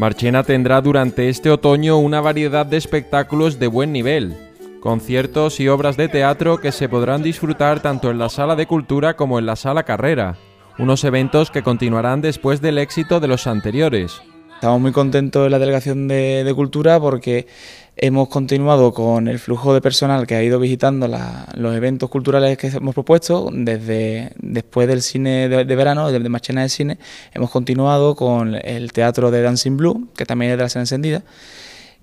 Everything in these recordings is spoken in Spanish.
Marchena tendrá durante este otoño una variedad de espectáculos de buen nivel, conciertos y obras de teatro que se podrán disfrutar tanto en la sala de cultura como en la sala carrera, unos eventos que continuarán después del éxito de los anteriores. Estamos muy contentos de la Delegación de, de Cultura porque Hemos continuado con el flujo de personal que ha ido visitando los eventos culturales que hemos propuesto. Desde después del cine de, verano, ...desde de Machena de Cine, hemos continuado con el teatro de Dancing Blue, que también es de la escena encendida.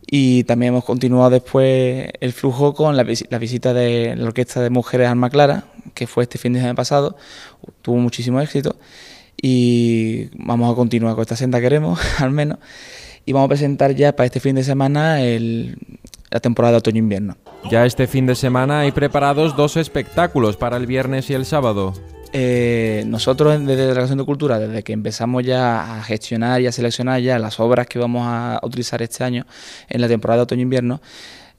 Y también hemos continuado después el flujo con la, visita de la Orquesta de Mujeres Alma Clara, que fue este fin de semana pasado, tuvo muchísimo éxito y vamos a continuar con esta senda, queremos, al menos y vamos a presentar ya para este fin de semana la temporada de otoño-invierno. Ya este fin de semana hay preparados dos espectáculos para el viernes y el sábado. Eh, nosotros desde la Relación de Cultura, desde que empezamos ya a gestionar y a seleccionar ya las obras que vamos a utilizar este año en la temporada de otoño-invierno,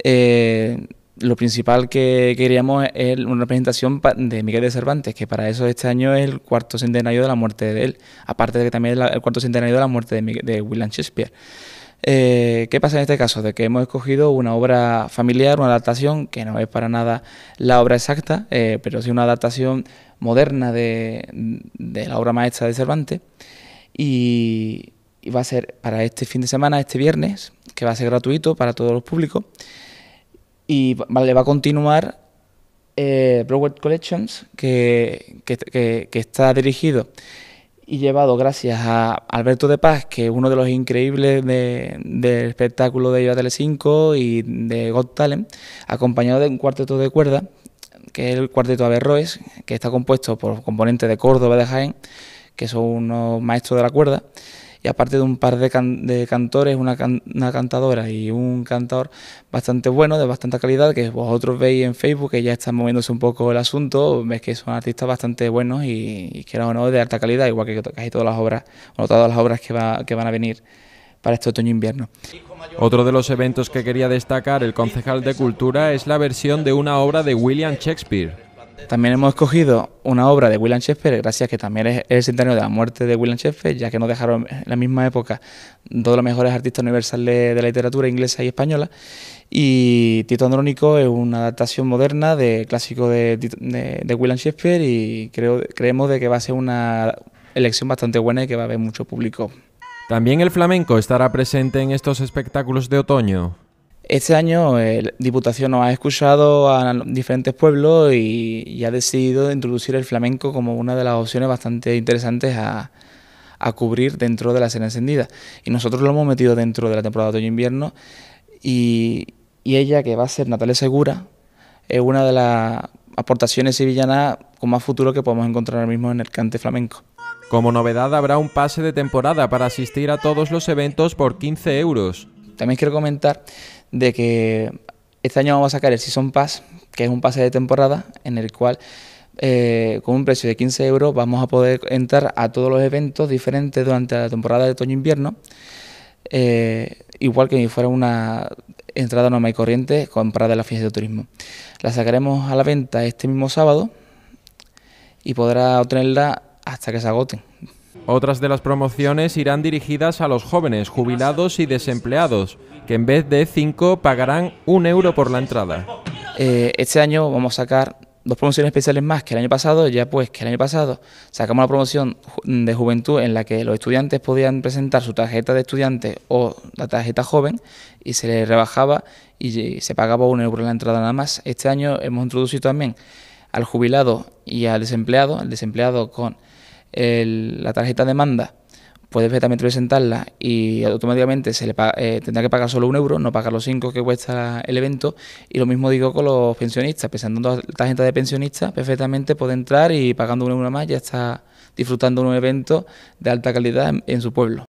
eh, lo principal que queríamos es una representación de Miguel de Cervantes, que para eso este año es el cuarto centenario de la muerte de él, aparte de que también es el cuarto centenario de la muerte de, de William Shakespeare. Eh, ¿Qué pasa en este caso? De que hemos escogido una obra familiar, una adaptación que no es para nada la obra exacta, eh, pero sí una adaptación moderna de, la obra maestra de Cervantes. Y, y va a ser para este fin de semana, este viernes, que va a ser gratuito para todos los públicos. Y vale, va a continuar eh, Broward Collections, que, está dirigido y llevado gracias a Alberto de Paz, que es uno de los increíbles del espectáculo de Iba Telen5 y de Got Talent, acompañado de un cuarteto de cuerda, que es el cuarteto Averroes, que está compuesto por componentes de Córdoba de Jaén, que son unos maestros de la cuerda y aparte de un par de, cantores, una, cantadora y un cantor bastante bueno, de bastante calidad, que vosotros veis en Facebook que ya está moviéndose un poco el asunto, ves que son artistas bastante buenos y, y que o no, de alta calidad, igual que casi todas las obras, o todas las obras que, que van a venir para este otoño-invierno. E Otro de los eventos que quería destacar el concejal de Cultura es la versión de una obra de William Shakespeare. También hemos escogido una obra de William Shakespeare, gracias a que también es el centenario de la muerte de William Shakespeare, ya que nos dejaron en la misma época dos los mejores artistas universales de la literatura inglesa y española. Y Tito Andrónico es una adaptación moderna de clásico de, William Shakespeare y creemos de que va a ser una elección bastante buena y que va a haber mucho público. También el flamenco estará presente en estos espectáculos de otoño. Este año eh, Diputación nos ha escuchado a diferentes pueblos y, ha decidido introducir el flamenco como una de las opciones bastante interesantes a, cubrir dentro de la cena encendida. Y nosotros lo hemos metido dentro de la temporada de invierno y, y ella, que va a ser Natalia Segura, es una de las aportaciones sevillanas con más futuro que podemos encontrar ahora mismo en el cante flamenco. Como novedad habrá un pase de temporada para asistir a todos los eventos por 15 euros. También quiero comentar de que este año vamos a sacar el Season Pass, que es un pase de temporada en el cual eh, con un precio de 15 euros vamos a poder entrar a todos los eventos diferentes durante la temporada de otoño-invierno, eh, igual que si fuera una entrada normal y corriente comprada en la fiesta de turismo. La sacaremos a la venta este mismo sábado y podrá obtenerla hasta que se agoten. Otras de las promociones irán dirigidas a los jóvenes, jubilados y desempleados, que en vez de 5 pagarán un euro por la entrada. Eh, este año vamos a sacar dos promociones especiales más que el año pasado, ya pues que el año pasado sacamos la promoción de juventud en la que los estudiantes podían presentar su tarjeta de estudiante o la tarjeta joven y se les rebajaba y se pagaba un euro en la entrada nada más. Este año hemos introducido también al jubilado y al desempleado, al desempleado con el, la tarjeta de demanda, puede perfectamente presentarla y automáticamente se le eh, tendrá que pagar solo un euro, no pagar los cinco que cuesta el evento. Y lo mismo digo con los pensionistas, pensando en tarjeta de pensionistas perfectamente puede entrar y pagando un euro más ya está disfrutando un evento de alta calidad en su pueblo.